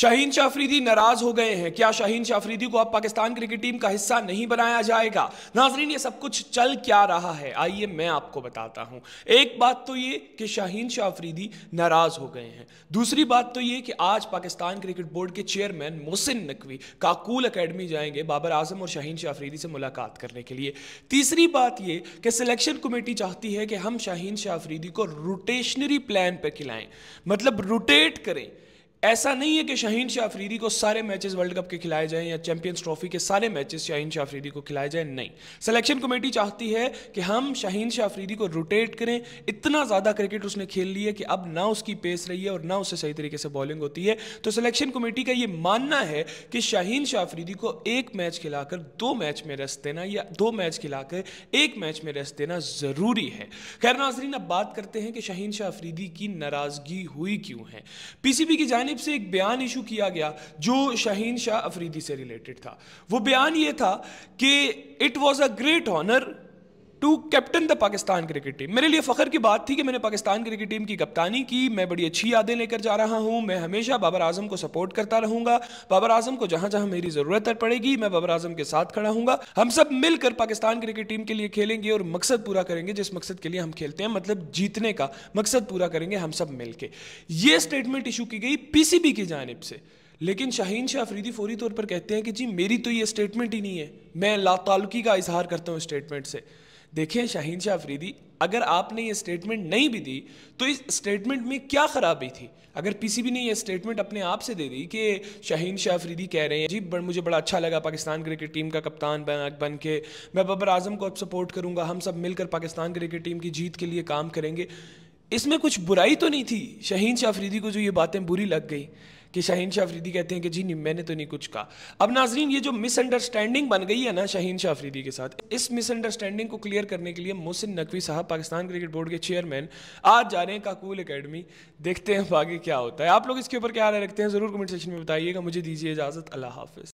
शाहीन शाफरीदी नाराज हो गए हैं क्या शाहीन शाफरीदी को अब पाकिस्तान क्रिकेट टीम का हिस्सा नहीं बनाया जाएगा नाजरीन ये सब कुछ चल क्या रहा है आइए मैं आपको बताता हूं एक बात तो ये कि शाहीन शाफरीदी नाराज हो गए हैं दूसरी बात तो ये कि आज पाकिस्तान क्रिकेट बोर्ड के चेयरमैन मोहसिन नकवी काकूल अकेडमी जाएंगे बाबर आजम और शाहीन शाफरीदी से मुलाकात करने के लिए तीसरी बात ये कि सिलेक्शन कमेटी चाहती है कि हम शाहीन शाफरीदी को रोटेशनरी प्लान पर खिलाएं मतलब रोटेट करें ऐसा नहीं है कि शाहीन शाह अफरीदी को सारे मैचेस वर्ल्ड कप के खिलाए जाएं या चैंपियंस ट्रॉफी के सारे मैचेस शाहीन शाह अफरीदी को खिलाए जाएं नहीं सिलेक्शन कमेटी चाहती है कि हम शाहीन शाह अफरीदी को रोटेट करें इतना ज़्यादा क्रिकेट उसने खेल ली है कि अब ना उसकी पेस रही है और ना उसे सही तरीके से बॉलिंग होती है तो सिलेक्शन कमेटी का ये मानना है कि शाहीन शाह अफरीदी को एक मैच खिलाकर दो मैच में रेस्ट देना या दो मैच खिलाकर एक मैच में रेस्ट देना ज़रूरी है खैर नाजरीन अब बात करते हैं कि शाहीन शाह अफरीदी की नाराज़गी हुई क्यों है पीसीबी की जाने जानब से एक बयान इशू किया गया जो शाहीन शाह अफरीदी से रिलेटेड था वो बयान ये था कि it was a great honour to captain the Pakistan cricket team मेरे लिए फखर की बात थी कि मैंने पाकिस्तान क्रिकेट टीम की कप्तानी की मैं बड़ी अच्छी यादें लेकर जा रहा हूं मैं हमेशा बाबर आजम को सपोर्ट करता रहूंगा बाबर आजम को जहां जहां मेरी ज़रूरत पड़ेगी मैं बाबर आजम के साथ खड़ा हूँ हम सब मिलकर पाकिस्तान क्रिकेट टीम के लिए खेलेंगे और मकसद पूरा करेंगे जिस मकसद के लिए हम खेलते हैं मतलब जीतने का मकसद पूरा करेंगे हम सब मिलकर ये स्टेटमेंट इशू की गई पीसीबी की जानब से लेकिन शाहीन शाह अफरीदी फौरी तौर पर कहते हैं कि जी मेरी तो ये स्टेटमेंट ही नहीं है मैं लातालुकी का इजहार करता हूँ स्टेटमेंट से देखें शाहीन शाह अफरीदी अगर आपने ये स्टेटमेंट नहीं भी दी तो इस स्टेटमेंट में क्या खराबी थी अगर पीसीबी ने ये स्टेटमेंट अपने आप से दे दी कि शाहीन शाह अफरीदी कह रहे हैं जी बड़ मुझे बड़ा अच्छा लगा पाकिस्तान क्रिकेट टीम का कप्तान बन के मैं बबर आजम को अब सपोर्ट करूंगा हम सब मिलकर पाकिस्तान क्रिकेट टीम की जीत के लिए काम करेंगे इसमें कुछ बुराई तो नहीं थी शहीन शाह अफरीदी को जो ये बातें बुरी लग गई कि शाहीन शाह अफरीदी कहते हैं कि जी नहीं मैंने तो नहीं कुछ कहा अब नाजरीन ये जो मिसअंडरस्टैंडिंग बन गई है ना शाहीन शाह अफरीदी के साथ इस मिसअंडरस्टैंडिंग को क्लियर करने के लिए मोहसिन नकवी साहब पाकिस्तान क्रिकेट बोर्ड के चेयरमैन आज जा रहे हैं काकूल अकेडमी देखते हैं आगे क्या होता है आप लोग इसके ऊपर क्या राय रखते हैं ज़रूर कमेंट सेक्शन में बताइएगा मुझे दीजिए इजाज़त अल्लाह हाफिज़